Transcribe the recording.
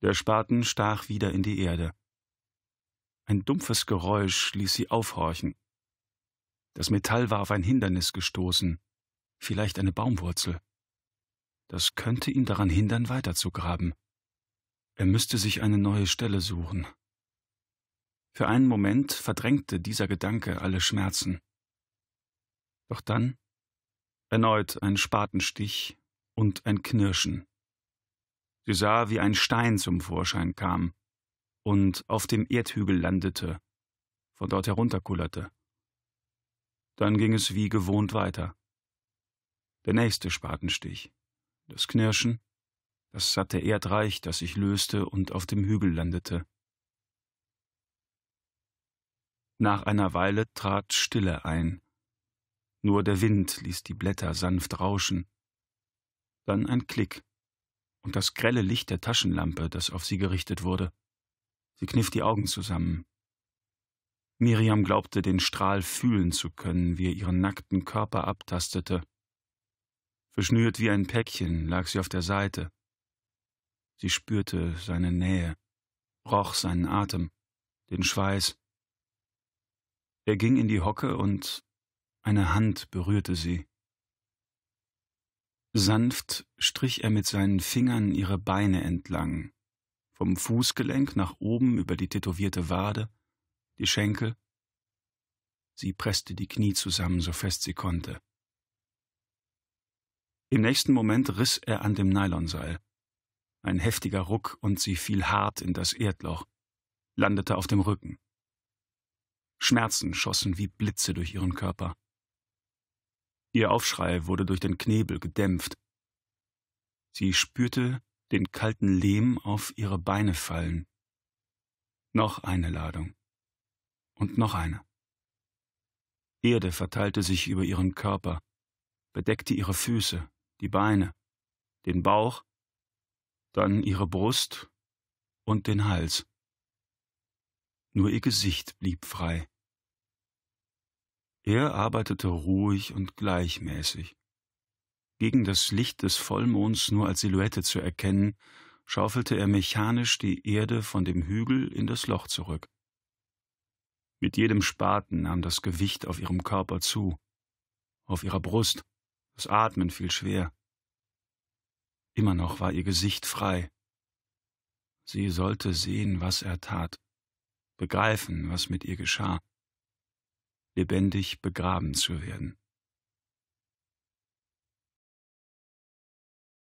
Der Spaten stach wieder in die Erde. Ein dumpfes Geräusch ließ sie aufhorchen. Das Metall war auf ein Hindernis gestoßen, vielleicht eine Baumwurzel. Das könnte ihn daran hindern, weiterzugraben. Er müsste sich eine neue Stelle suchen. Für einen Moment verdrängte dieser Gedanke alle Schmerzen. Doch dann erneut ein Spatenstich und ein Knirschen. Sie sah, wie ein Stein zum Vorschein kam und auf dem Erdhügel landete, von dort herunterkullerte. Dann ging es wie gewohnt weiter. Der nächste Spatenstich, das Knirschen, das satte Erdreich, das sich löste und auf dem Hügel landete. Nach einer Weile trat Stille ein. Nur der Wind ließ die Blätter sanft rauschen. Dann ein Klick und das grelle Licht der Taschenlampe, das auf sie gerichtet wurde. Sie kniff die Augen zusammen. Miriam glaubte, den Strahl fühlen zu können, wie er ihren nackten Körper abtastete. Verschnürt wie ein Päckchen lag sie auf der Seite. Sie spürte seine Nähe, roch seinen Atem, den Schweiß. Er ging in die Hocke und eine Hand berührte sie. Sanft strich er mit seinen Fingern ihre Beine entlang, vom Fußgelenk nach oben über die tätowierte Wade, die Schenkel. Sie presste die Knie zusammen, so fest sie konnte. Im nächsten Moment riss er an dem Nylonseil. Ein heftiger Ruck und sie fiel hart in das Erdloch, landete auf dem Rücken. Schmerzen schossen wie Blitze durch ihren Körper. Ihr Aufschrei wurde durch den Knebel gedämpft. Sie spürte den kalten Lehm auf ihre Beine fallen. Noch eine Ladung. Und noch eine. Erde verteilte sich über ihren Körper, bedeckte ihre Füße, die Beine, den Bauch, dann ihre Brust und den Hals. Nur ihr Gesicht blieb frei. Er arbeitete ruhig und gleichmäßig. Gegen das Licht des Vollmonds nur als Silhouette zu erkennen, schaufelte er mechanisch die Erde von dem Hügel in das Loch zurück. Mit jedem Spaten nahm das Gewicht auf ihrem Körper zu, auf ihrer Brust, das Atmen fiel schwer. Immer noch war ihr Gesicht frei. Sie sollte sehen, was er tat, begreifen, was mit ihr geschah lebendig begraben zu werden.